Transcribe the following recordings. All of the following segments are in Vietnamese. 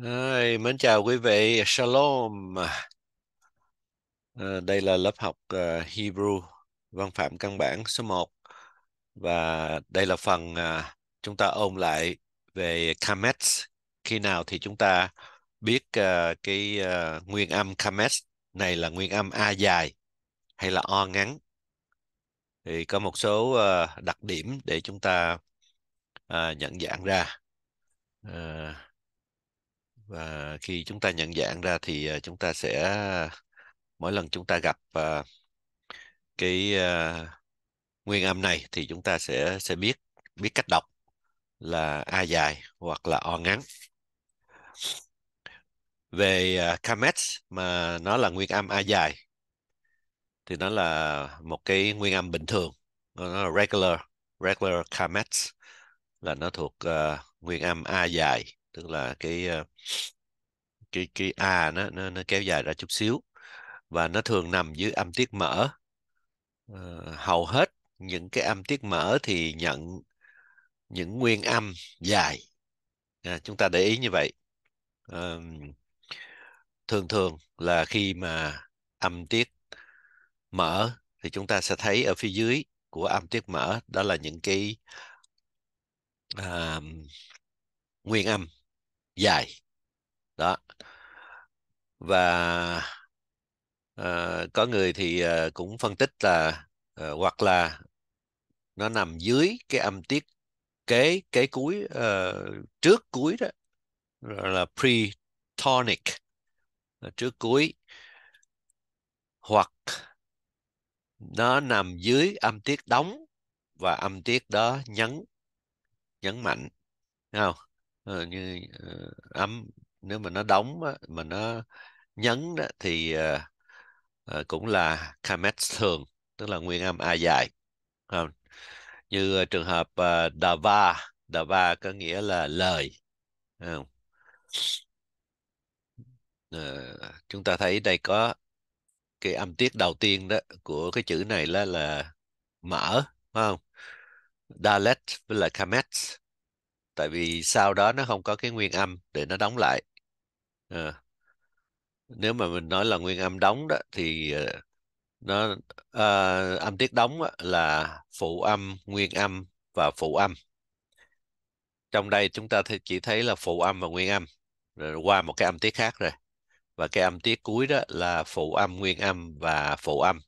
Rồi, mến chào quý vị, Shalom. Ờ, đây là lớp học ờ, Hebrew văn phạm căn bản số 1 và đây là phần ờ, chúng ta ôn lại về Kametz. Khi nào thì chúng ta biết cái nguyên âm Kametz này là nguyên âm a dài hay là o ngắn. Thì có một số đặc điểm để chúng ta nhận dạng ra. Uh, và khi chúng ta nhận dạng ra thì ờ, chúng ta sẽ mỗi lần chúng ta gặp uh, cái ờ, nguyên âm này thì chúng ta sẽ sẽ biết biết cách đọc là a dài hoặc là o ngắn về uh, Kamet mà nó là nguyên âm a dài thì nó là một cái nguyên âm bình thường nó là regular regular Kamet là nó thuộc uh, nguyên âm a dài tức là cái ờ, cái cái a nó nó, nó kéo dài ra chút xíu và nó thường nằm dưới âm tiết mở ờ, hầu hết những cái âm tiết mở thì nhận những nguyên âm dài à, chúng ta để ý như vậy à, thường thường là khi mà âm tiết mở thì chúng ta sẽ thấy ở phía dưới của âm tiết mở đó là những cái à, nguyên âm dài đó và à, có người thì à, cũng phân tích là à, hoặc là nó nằm dưới cái âm tiết kế kế cuối à, trước cuối đó là pre tonic trước cuối hoặc nó nằm dưới âm tiết đóng và âm tiết đó nhấn nhấn mạnh Đúng không Ờ, như uh, ấm nếu mà nó đóng mà nó nhấn thì ờ, cũng là Kamet thường tức là nguyên âm a dài không như trường hợp uh, dava dava có nghĩa là lời chúng ta thấy đây có cái âm tiết đầu tiên đó của cái chữ này là là mở phải không dalet với là kamet tại vì sau đó nó không có cái nguyên âm để nó đóng lại à, nếu mà mình nói là nguyên âm đóng đó thì ờ, nó à, âm tiết đóng là phụ âm nguyên âm và phụ âm trong đây chúng ta chỉ thấy là phụ âm và nguyên âm rồi qua một cái âm tiết khác rồi và cái âm tiết cuối đó là phụ âm nguyên âm và phụ âm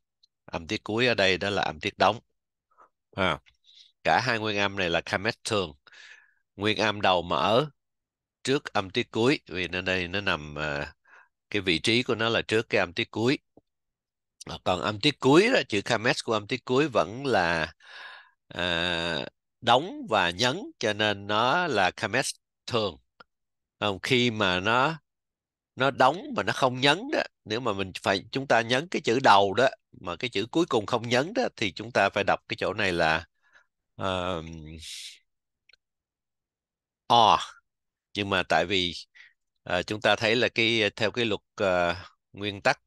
âm tiết cuối ở đây đó là âm tiết đóng à, cả hai nguyên âm này là kamet thường nguyên âm đầu mà ở trước âm tiết cuối vì nên đây nó nằm à, cái vị trí của nó là trước cái âm tiết cuối ờ, còn âm tiết cuối đó chữ khames của âm tiết cuối vẫn là à, đóng và nhấn cho nên nó là khames thường không ờ, khi mà nó nó đóng mà nó không nhấn đó nếu mà mình phải chúng ta nhấn cái chữ đầu đó mà cái chữ cuối cùng không nhấn đó thì chúng ta phải đọc cái chỗ này là uh, ho nhưng mà tại vì à, chúng ta thấy là cái theo cái luật à, nguyên tắc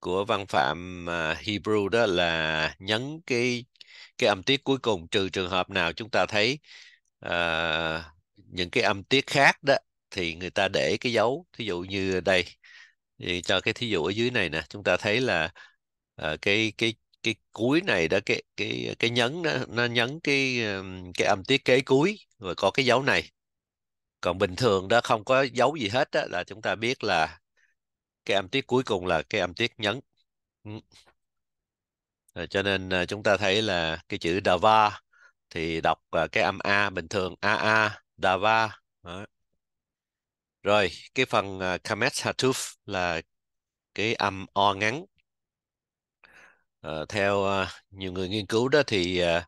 của văn phạm à, Hebrew đó là nhấn cái cái âm tiết cuối cùng trừ trường hợp nào chúng ta thấy à, những cái âm tiết khác đó thì người ta để cái dấu thí dụ như đây thì cho cái thí dụ ở dưới này nè chúng ta thấy là à, cái cái cái cuối này đó cái cái cái nhấn đó, nó nhấn cái cái âm tiết kế cuối và có cái dấu này còn bình thường đó không có dấu gì hết đó, là chúng ta biết là cái âm tiết cuối cùng là cái âm tiết nhấn Rồi, cho nên ờ, chúng ta thấy là cái chữ dava thì đọc ờ, cái âm a bình thường a a dava đó. rồi cái phần ờ, kamet hatuf là cái âm o ngắn Ờ, theo ờ, nhiều người nghiên cứu đó thì ờ,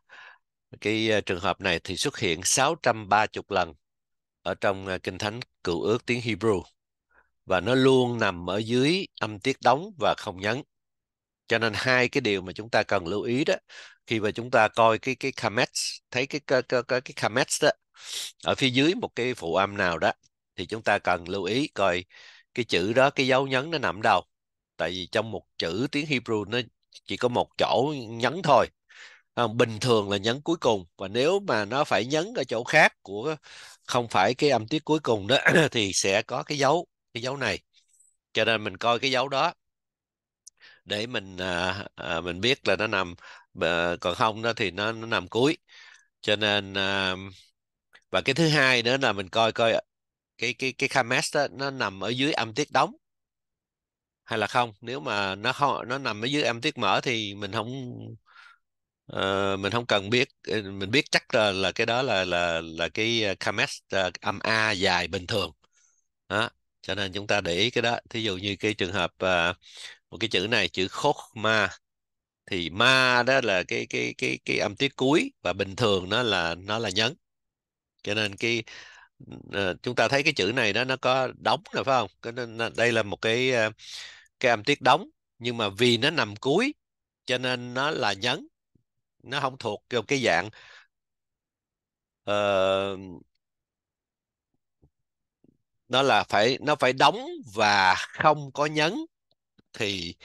cái trường hợp này thì xuất hiện 630 lần ở trong kinh thánh cựu ước tiếng Hebrew và nó luôn nằm ở dưới âm tiết đóng và không nhấn. Cho nên hai cái điều mà chúng ta cần lưu ý đó khi mà chúng ta coi cái cái comments thấy cái cái cái cái, cái đó ở phía dưới một cái phụ âm nào đó thì chúng ta cần lưu ý coi cái chữ đó cái dấu nhấn nó nằm đâu tại vì trong một chữ tiếng Hebrew nó chỉ có một chỗ nhấn thôi à, bình thường là nhấn cuối cùng và nếu mà nó phải nhấn ở chỗ khác của không phải cái âm tiết cuối cùng đó thì sẽ có cái dấu cái dấu này cho nên mình coi cái dấu đó để mình à, à, mình biết là nó nằm à, còn không đó thì nó nó nằm cuối cho nên à, và cái thứ hai nữa là mình coi coi cái cái cái khamesh đó nó nằm ở dưới âm tiết đóng hay là không nếu mà nó không nó nằm ở dưới âm tiết mở thì mình không uh, ờ, mình không cần biết ờ, mình biết chắc là, là cái đó là là là cái kames ờ, âm a dài bình thường đó cho nên chúng ta để ý cái đó thí dụ như cái trường hợp uh, một cái chữ này chữ khốt ma thì ma đó là cái cái cái cái âm tiết cuối và bình thường nó là nó là nhấn cho nên cái Ờ, chúng ta thấy cái chữ này đó nó có đóng rồi phải không cái, đây là một cái ờ, cái âm tiết đóng nhưng mà vì nó nằm cuối cho nên nó là nhấn nó không thuộc vào cái dạng uh, nó là phải nó phải đóng và không có nhấn thì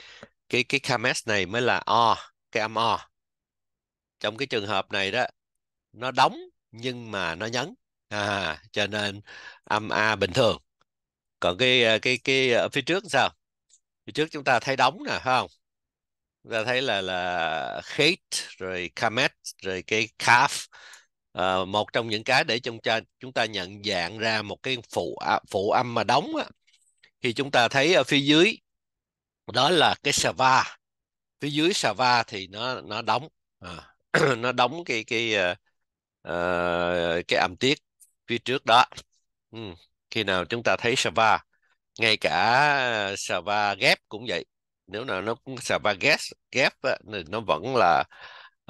cái cái kames này mới là o cái âm o trong cái trường hợp này đó nó đóng nhưng mà nó nhấn à cho nên âm a bình thường còn cái à, cái cái ở à, phía trước sao phía trước chúng ta thấy đóng nè phải không chúng ta thấy là là hate rồi comet rồi cái calf à, một trong những cái để chúng ta chúng ta nhận dạng ra một cái phụ phụ âm mà đóng á, thì chúng ta thấy ở phía dưới đó là cái sava phía dưới sava thì nó nó đóng à, nó đóng cái cái uh, cái âm tiết phía trước đó ừ. khi nào chúng ta thấy Sava ngay cả Sava ghép cũng vậy nếu nào nó cũng Sava ghép ghép thì nó vẫn là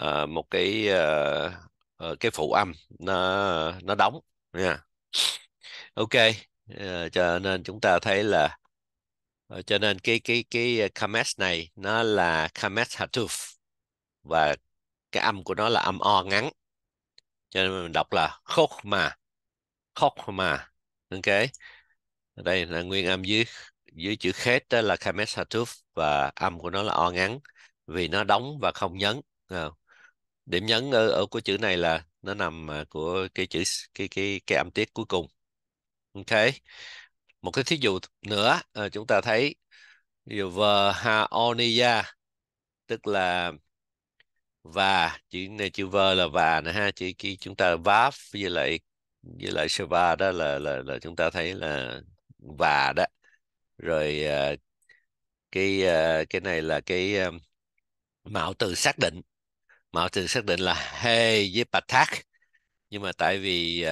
uh, một cái uh, cái phụ âm nó nó đóng nha yeah. ok uh, cho nên chúng ta thấy là uh, cho nên cái cái cái kames này nó là kames hatuf và cái âm của nó là âm o ngắn cho nên mình đọc là khúc mà Kokma ok đây là nguyên âm dưới dưới chữ khét đó là kamesatuf và âm của nó là o ngắn vì nó đóng và không nhấn ờ. điểm nhấn ở, ở của chữ này là nó nằm à, của cái chữ cái cái cái âm tiết cuối cùng ok một cái thí dụ nữa à, chúng ta thấy dụ vờ haonia tức là và chữ này chữ v là và nè ha chữ kia chúng ta váp với lại với lại Seva đó là là là chúng ta thấy là và đó rồi ờ, cái ờ, cái này là cái ờ, mạo từ xác định mạo từ xác định là hey với patak nhưng mà tại vì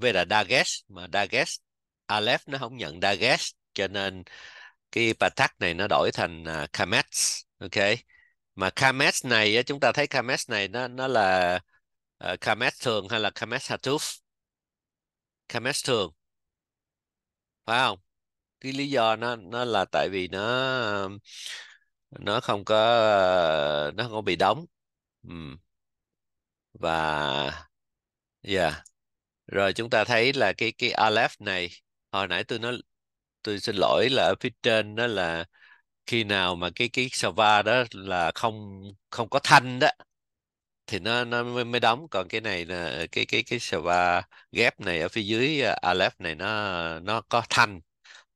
với là dagesh mà dagesh aleph nó không nhận dagesh cho nên cái patak này nó đổi thành uh, kamets ok mà kamets này chúng ta thấy kamets này nó nó là uh, kamets thường hay là kamets hatuf Chemex thường phải không cái lý do nó nó là tại vì nó nó không có nó không có bị đóng ừ. và yeah rồi chúng ta thấy là cái cái aleph này hồi nãy tôi nói tôi xin lỗi là ở phía trên đó là khi nào mà cái cái sava đó là không không có thanh đó thì nó nó mới, đóng còn cái này là ờ, cái cái cái sva ghép này ở phía dưới ờ, Aleph này nó nó có thanh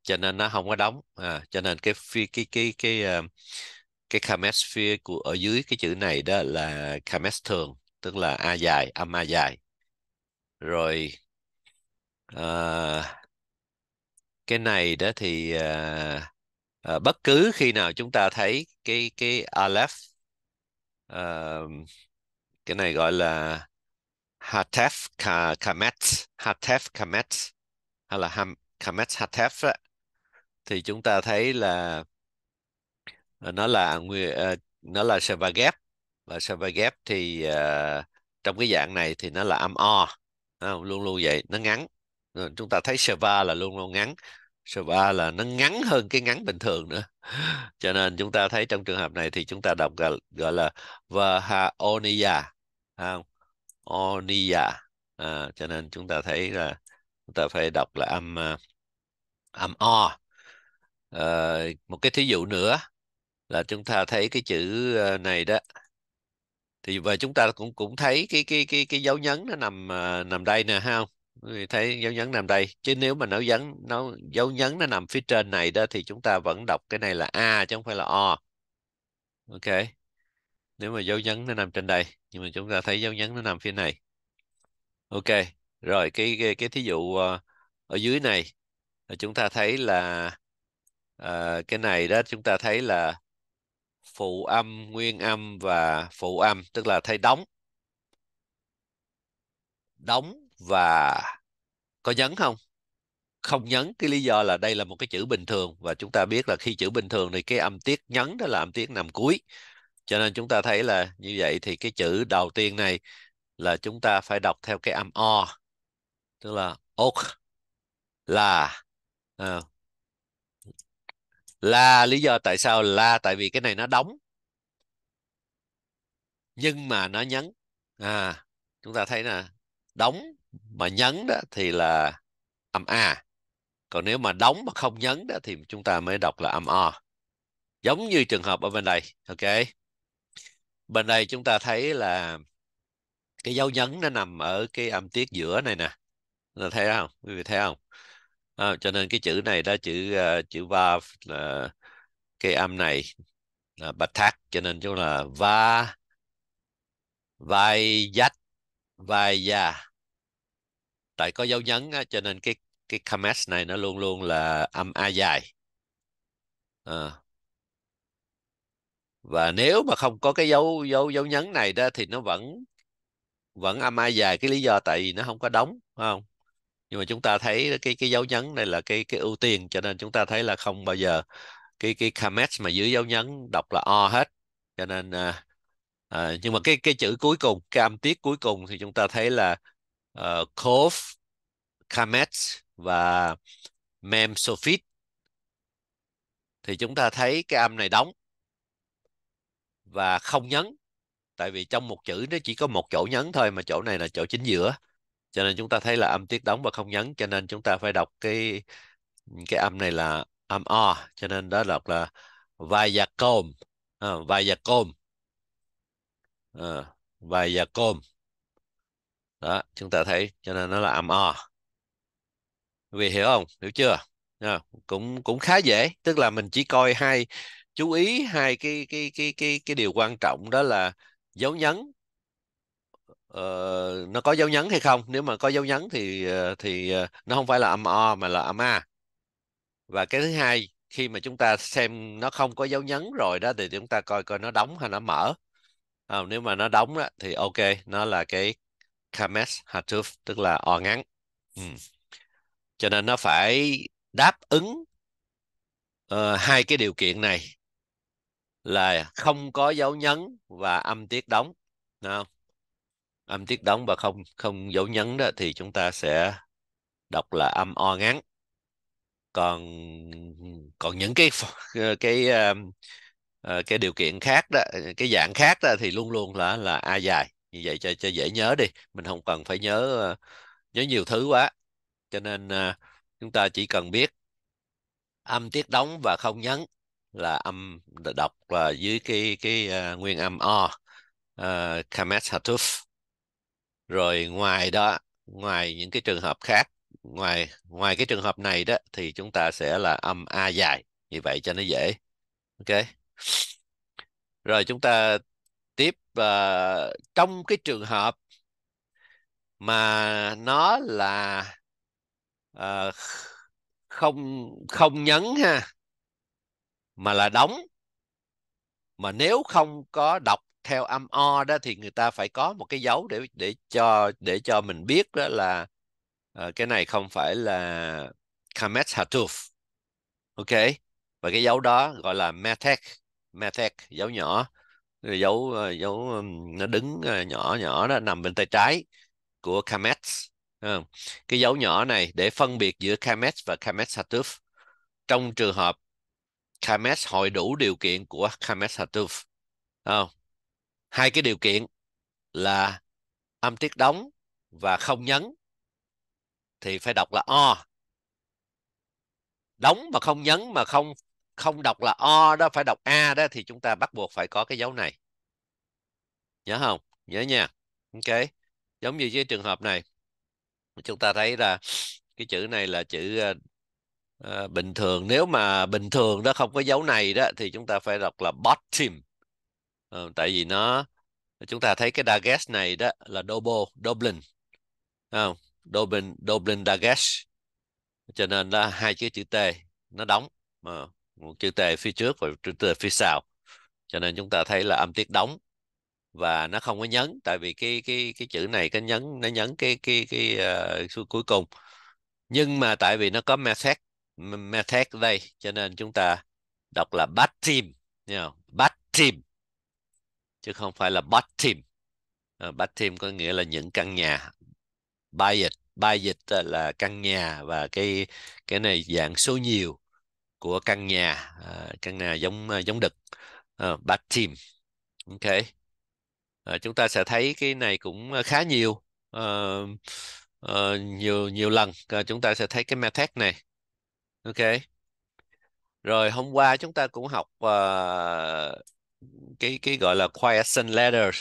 cho nên nó không có đóng à, cho nên cái cái cái cái ờ, cái, cái camesphere của ở dưới cái chữ này đó là cames thường tức là a dài âm a dài rồi à, cái này đó thì à, à, bất cứ khi nào chúng ta thấy cái cái Aleph à, cái này gọi là Hatef Kamet Hatef Kamet hay là Ham Kamet Hatef đó. thì chúng ta thấy là ờ, nó là ờ, nó là sava và sava thì uh, trong cái dạng này thì nó là âm o luôn luôn vậy nó ngắn chúng ta thấy sava là luôn luôn ngắn số 3 là nó ngắn hơn cái ngắn bình thường nữa cho nên chúng ta thấy trong trường hợp này thì chúng ta đọc gọi, gọi là vahaonia không onia à, cho nên chúng ta thấy là chúng ta phải đọc là âm à, âm o à, một cái thí dụ nữa là chúng ta thấy cái chữ à, này đó thì và chúng ta cũng cũng thấy cái cái cái cái dấu nhấn nó nằm à, nằm đây nè ha không quý thấy dấu nhấn nằm đây chứ nếu mà nó dấn nó dấu nhấn nó nằm phía trên này đó thì chúng ta vẫn đọc cái này là a chứ không phải là o ok nếu mà dấu nhấn nó nằm trên đây nhưng mà chúng ta thấy dấu nhấn nó nằm phía này ok rồi cái cái, cái thí dụ ờ, ở dưới này chúng ta thấy là à, cái này đó chúng ta thấy là phụ âm nguyên âm và phụ âm tức là thay đóng đóng và có nhấn không không nhấn cái lý do là đây là một cái chữ bình thường và chúng ta biết là khi chữ bình thường thì cái âm tiết nhấn đó là âm tiết nằm cuối cho nên chúng ta thấy là như vậy thì cái chữ đầu tiên này là chúng ta phải đọc theo cái âm o tức là ok là à, là lý do tại sao là tại vì cái này nó đóng nhưng mà nó nhấn à chúng ta thấy là đóng mà nhấn đó thì là âm a còn nếu mà đóng mà không nhấn đó thì chúng ta mới đọc là âm o giống như trường hợp ở bên đây ok bên đây chúng ta thấy là cái dấu nhấn nó nằm ở cái âm tiết giữa này nè là thấy không quý vị thấy không à, cho nên cái chữ này đó chữ uh, chữ va là ờ, cái âm này là bạch thác cho nên chúng là va vai dách vai da tại có dấu nhấn á, cho nên cái cái comment này nó luôn luôn là âm a dài à. và nếu mà không có cái dấu dấu dấu nhấn này đó thì nó vẫn vẫn âm a dài cái lý do tại vì nó không có đóng phải không nhưng mà chúng ta thấy cái cái dấu nhấn này là cái cái ưu tiên cho nên chúng ta thấy là không bao giờ cái cái comment mà dưới dấu nhấn đọc là o hết cho nên à, à, nhưng mà cái cái chữ cuối cùng cái âm tiết cuối cùng thì chúng ta thấy là uh, ờ, Cove, Kamet và Memsophit thì chúng ta thấy cái âm này đóng và không nhấn tại vì trong một chữ nó chỉ có một chỗ nhấn thôi mà chỗ này là chỗ chính giữa cho nên chúng ta thấy là âm tiết đóng và không nhấn cho nên chúng ta phải đọc cái cái âm này là âm o cho nên đó đọc là vajacom à, vajacom à, ờ, vajacom đó chúng ta thấy cho nên nó là âm o vì hiểu không hiểu chưa à, cũng cũng khá dễ tức là mình chỉ coi hai chú ý hai cái cái cái cái cái điều quan trọng đó là dấu nhấn uh, nó có dấu nhấn hay không nếu mà có dấu nhấn thì ờ, thì ờ, nó không phải là âm o mà là âm a và cái thứ hai khi mà chúng ta xem nó không có dấu nhấn rồi đó thì chúng ta coi coi nó đóng hay nó mở à, nếu mà nó đóng đó thì ok nó là cái kames hatuf tức là o ngắn ừ. cho nên nó phải đáp ứng uh, hai cái điều kiện này là không có dấu nhấn và âm tiết đóng nào âm tiết đóng và không không dấu nhấn đó thì chúng ta sẽ đọc là âm o ngắn còn còn những cái cái ờ, ờ, cái điều kiện khác đó cái dạng khác đó thì luôn luôn là là a dài như vậy cho cho dễ nhớ đi mình không cần phải nhớ ờ, nhớ nhiều thứ quá cho nên ờ, chúng ta chỉ cần biết âm tiết đóng và không nhấn là âm đọc là dưới cái cái uh, nguyên âm o uh, kamet hatuf rồi ngoài đó ngoài những cái trường hợp khác ngoài ngoài cái trường hợp này đó thì chúng ta sẽ là âm a dài như vậy cho nó dễ ok rồi chúng ta và trong cái trường hợp mà nó là uh, không không nhấn ha mà là đóng mà nếu không có đọc theo âm o đó thì người ta phải có một cái dấu để để cho để cho mình biết đó là uh, cái này không phải là Kamet Hatuf ok và cái dấu đó gọi là Metech Metech dấu nhỏ rồi dấu dấu ờ, nó đứng ờ, nhỏ nhỏ đó nằm bên tay trái của Kamets, cái dấu nhỏ này để phân biệt giữa Kamets và Kamet Satuf trong trường hợp Kamets hội đủ điều kiện của Kamet Satuf hai cái điều kiện là âm tiết đóng và không nhấn thì phải đọc là o đóng mà không nhấn mà không không đọc là o đó phải đọc a đó thì chúng ta bắt buộc phải có cái dấu này nhớ không nhớ nha ok giống như cái trường hợp này chúng ta thấy là cái chữ này là chữ uh, bình thường nếu mà bình thường đó không có dấu này đó thì chúng ta phải đọc là bottom uh, tại vì nó chúng ta thấy cái dagesh này đó là double dublin không dublin dublin dagesh cho nên là hai chữ chữ t nó đóng uh, một chữ t phía trước và chữ t phía sau cho nên chúng ta thấy là âm tiết đóng và nó không có nhấn tại vì cái cái cái chữ này cái nhấn nó nhấn cái cái cái uh, cuối cùng nhưng mà tại vì nó có method method đây cho nên chúng ta đọc là bắt team nha bắt team chứ không phải là bắt team à, ờ, bắt team có nghĩa là những căn nhà bay dịch bay dịch là căn nhà và cái cái này dạng số nhiều của căn nhà uh, căn nhà giống à, giống đực uh, à, Batim ok uh, chúng ta sẽ thấy cái này cũng khá nhiều uh, uh, nhiều nhiều lần uh, chúng ta sẽ thấy cái method này ok rồi hôm qua chúng ta cũng học uh, cái cái gọi là question letters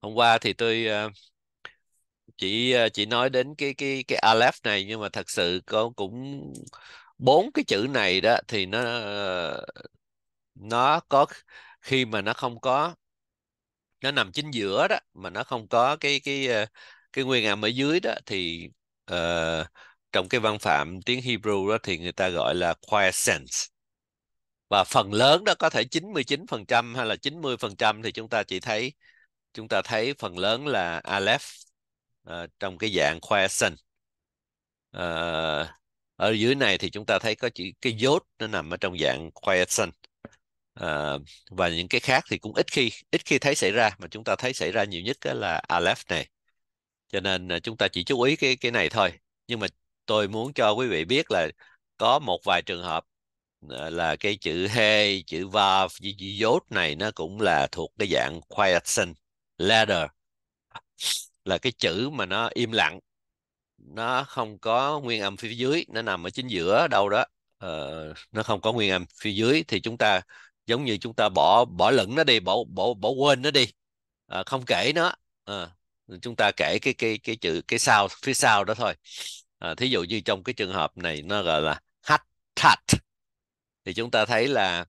hôm qua thì tôi uh, chỉ chỉ nói đến cái cái cái aleph này nhưng mà thật sự có cũng bốn cái chữ này đó thì nó nó có khi mà nó không có nó nằm chính giữa đó mà nó không có cái cái ờ, cái nguyên âm ở dưới đó thì uh, trong cái văn phạm tiếng Hebrew đó thì người ta gọi là quiescence và phần lớn đó có thể 99% hay là 90% thì chúng ta chỉ thấy chúng ta thấy phần lớn là Aleph uh, trong cái dạng quiescent uh, ở dưới này thì chúng ta thấy có chỉ cái dốt nó nằm ở trong dạng quiescent à, và những cái khác thì cũng ít khi ít khi thấy xảy ra mà chúng ta thấy xảy ra nhiều nhất là aleph này cho nên à, chúng ta chỉ chú ý cái cái này thôi nhưng mà tôi muốn cho quý vị biết là có một vài trường hợp à, là cái chữ he chữ vav chữ dốt này nó cũng là thuộc cái dạng quiescent letter là cái chữ mà nó im lặng nó không có nguyên âm phía dưới nó nằm ở chính giữa đâu đó uh, nó không có nguyên âm phía dưới thì chúng ta giống như chúng ta bỏ bỏ lửng nó đi bỏ bỏ bỏ quên nó đi uh, không kể nó uh, chúng ta kể cái cái cái chữ cái sau phía sau đó thôi uh, thí dụ như trong cái trường hợp này nó gọi là hắt thạch thì chúng ta thấy là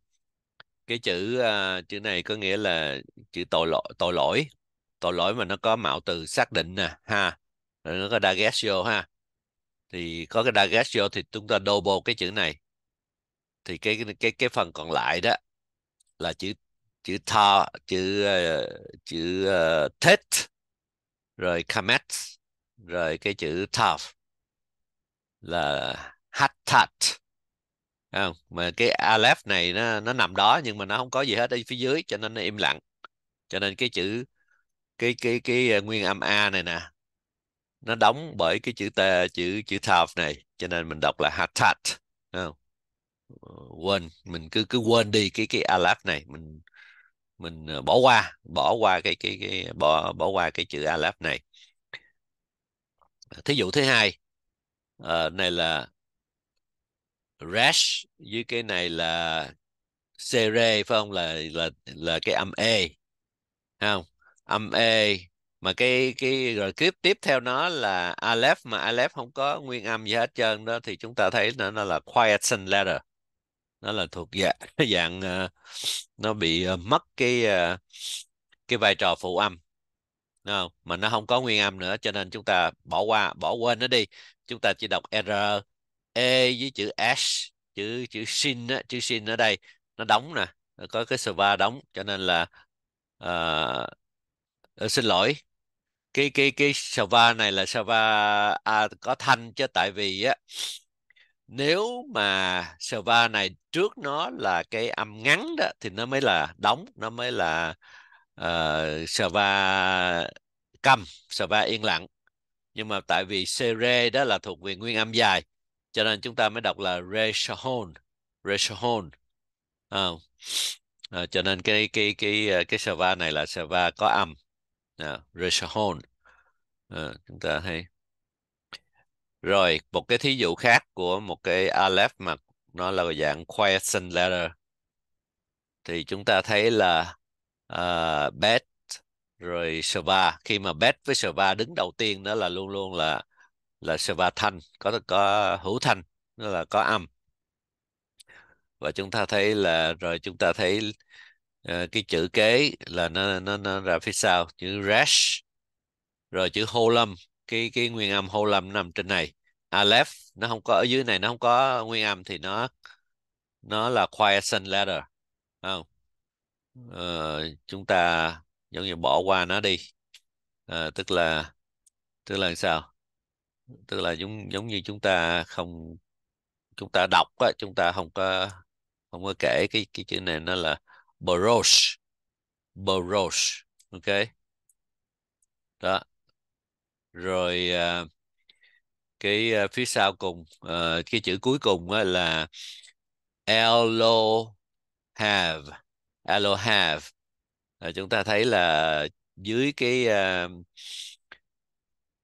cái chữ uh, chữ này có nghĩa là chữ tội lỗi tội lỗi tội lỗi mà nó có mạo từ xác định nè ha rồi nó có Dagesio ha thì có cái Dagesio thì chúng ta double cái chữ này thì cái cái cái phần còn lại đó là chữ chữ tha chữ ờ, chữ uh, ờ, tết rồi kamet rồi cái chữ tough là hattat à, mà cái aleph này nó nó nằm đó nhưng mà nó không có gì hết ở phía dưới cho nên nó im lặng cho nên cái chữ cái cái, cái ờ, nguyên âm a này nè nó đóng bởi cái chữ ta chữ chữ thập này cho nên mình đọc là hatat ờ, quên mình cứ cứ quên đi cái cái alaf này mình mình ờ, bỏ qua bỏ qua cái cái cái bỏ bỏ qua cái chữ alaf này thí dụ thứ hai à, này là rash với cái này là sere phải không là là là cái âm e không âm e mà cái cái rồi tiếp tiếp theo nó là Aleph mà Aleph không có nguyên âm gì hết trơn đó thì chúng ta thấy nó nó là quiescent letter nó là thuộc dạng dạng ờ, nó bị ờ, mất cái ờ, cái vai trò phụ âm không? mà nó không có nguyên âm nữa cho nên chúng ta bỏ qua bỏ quên nó đi chúng ta chỉ đọc r e với chữ s chữ chữ sin á, chữ sin ở đây nó đóng nè có cái sva đóng cho nên là uh, xin lỗi cái cái cái Sava này là Sava à, có thanh chứ tại vì á nếu mà Sava này trước nó là cái âm ngắn đó thì nó mới là đóng nó mới là uh, Sava câm Sava yên lặng nhưng mà tại vì Sere đó là thuộc về nguyên âm dài cho nên chúng ta mới đọc là Reshahon Reshahon à, ờ, à, ờ, cho nên cái cái cái cái Sava này là Sava có âm à, Rishon à, ờ, chúng ta thấy rồi một cái thí dụ khác của một cái Aleph mà nó là dạng question letter thì chúng ta thấy là uh, à, bet rồi Sva khi mà bet với Sva đứng đầu tiên đó là luôn luôn là là Sva thanh có có hữu thanh nó là có âm và chúng ta thấy là rồi chúng ta thấy Ờ, cái chữ kế là nó nó nó ra phía sau chữ rash rồi chữ hô lâm cái cái nguyên âm hô lâm nằm trên này aleph nó không có ở dưới này nó không có nguyên âm thì nó nó là quiescent letter không ờ, chúng ta giống như bỏ qua nó đi à, tức là tức là sao tức là giống giống như chúng ta không chúng ta đọc á chúng ta không có không có kể cái cái chữ này nó là brooch brooch ok đó rồi à, cái à, phía sau cùng à, cái chữ cuối cùng là Elo have Elo have chúng ta thấy là dưới cái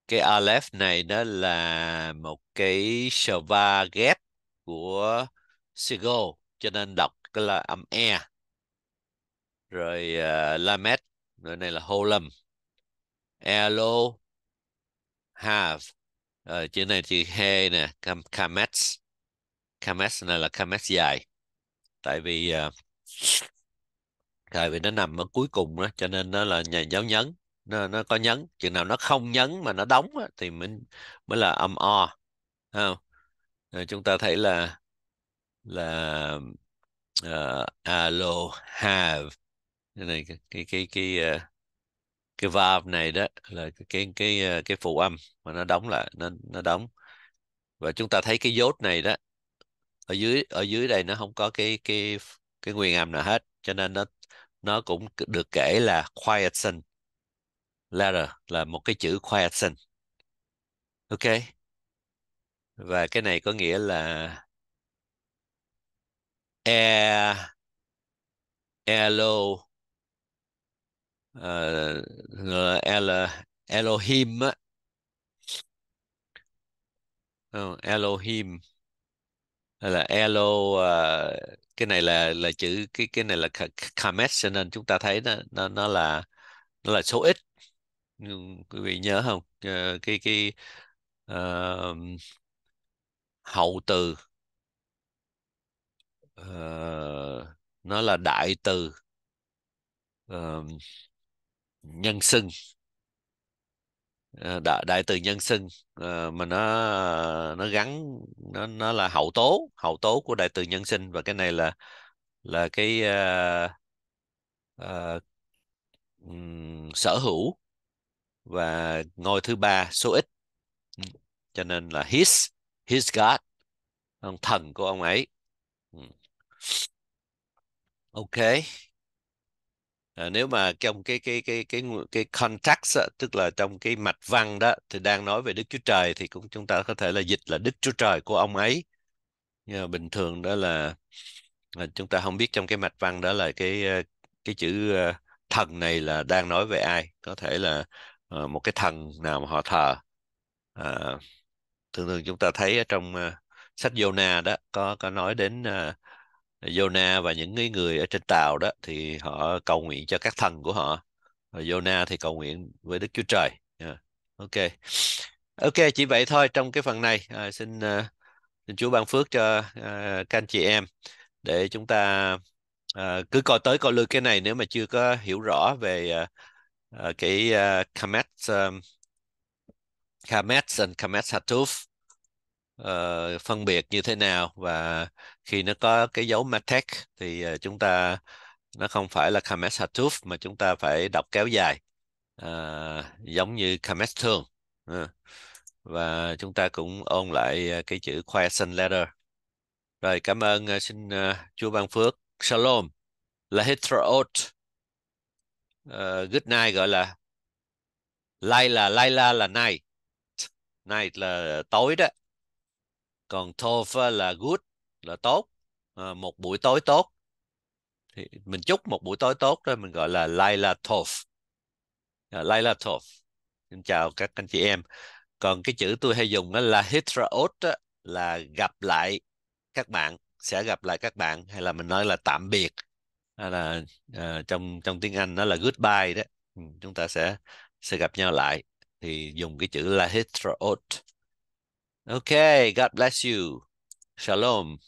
cái aleph này nó là một cái serva ghép của Sigo cho nên đọc cái là âm e rồi uh, ờ, Lamed rồi này là Holam Elo have ờ, rồi chữ này chữ he nè Cam Kamets Kamets này là Kamets dài tại vì uh, tại vì nó nằm ở cuối cùng đó cho nên nó là nhà giáo nhấn nó nó có nhấn chừng nào nó không nhấn mà nó đóng đó, thì mình mới là âm o không rồi chúng ta thấy là là uh, alo have cái này cái cái cái cái, ờ, cái valve này đó là cái cái ờ, cái phụ âm mà nó đóng lại nó nó đóng và chúng ta thấy cái dốt này đó ở dưới ở dưới đây nó không có cái cái cái nguyên âm nào hết cho nên nó nó cũng được kể là quiescent letter là một cái chữ quiescent ok và cái này có nghĩa là air hello uh, El Elohim á ờ, Elohim hay là Elo uh, cái này là là chữ cái cái này là Kamet cho nên chúng ta thấy nó nó nó là nó là số ít quý vị nhớ không uh, cái cái uh, hậu từ uh, nó là đại từ uh, nhân xưng ờ, đại, đại từ nhân xưng ờ, mà nó nó gắn nó nó là hậu tố hậu tố của đại từ nhân sinh và cái này là là cái uh, uh, sở hữu và ngôi thứ ba số ít cho nên là his his god ông thần của ông ấy ok Ờ, nếu mà trong cái cái cái cái cái context á, tức là trong cái mạch văn đó thì đang nói về Đức Chúa Trời thì cũng chúng ta có thể là dịch là Đức Chúa Trời của ông ấy nhưng mà bình thường đó là, à, chúng ta không biết trong cái mạch văn đó là cái ờ, cái chữ ờ, thần này là đang nói về ai có thể là một cái thần nào mà họ thờ à, thường thường chúng ta thấy ở trong uh, sách Jonah đó có có nói đến uh, Jonah và những cái người ở trên tàu đó thì họ cầu nguyện cho các thần của họ và Jonah thì cầu nguyện với Đức Chúa Trời yeah. Dạ. ok ok chỉ vậy thôi trong cái phần này à, xin uh, xin Chúa ban phước cho uh, các anh chị em để chúng ta uh, cứ coi tới coi lui cái này nếu mà chưa có hiểu rõ về uh, uh, cái uh, Kamet um, Kamet and Kamet Hatuf uh, phân biệt như thế nào và khi nó có cái dấu matek thì uh, chúng ta nó không phải là kames hatuf mà chúng ta phải đọc kéo dài uh, giống như kames thường uh. và chúng ta cũng ôn lại cái chữ question letter rồi cảm ơn uh, xin uh, chúa ban phước shalom là uh, good night gọi là lai là lai là night night là tối đó còn tofa ờ, là good là tốt à, một buổi tối tốt thì mình chúc một buổi tối tốt đó mình gọi là Laila Tof à, ờ, Laila Tof xin chào các anh chị em còn cái chữ tôi hay dùng đó là hitraot là gặp lại các bạn sẽ gặp lại các bạn hay là mình nói là tạm biệt hay là à, trong trong tiếng Anh nó là goodbye đó ừ, chúng ta sẽ sẽ gặp nhau lại thì dùng cái chữ là hitraot Okay, God bless you. Shalom.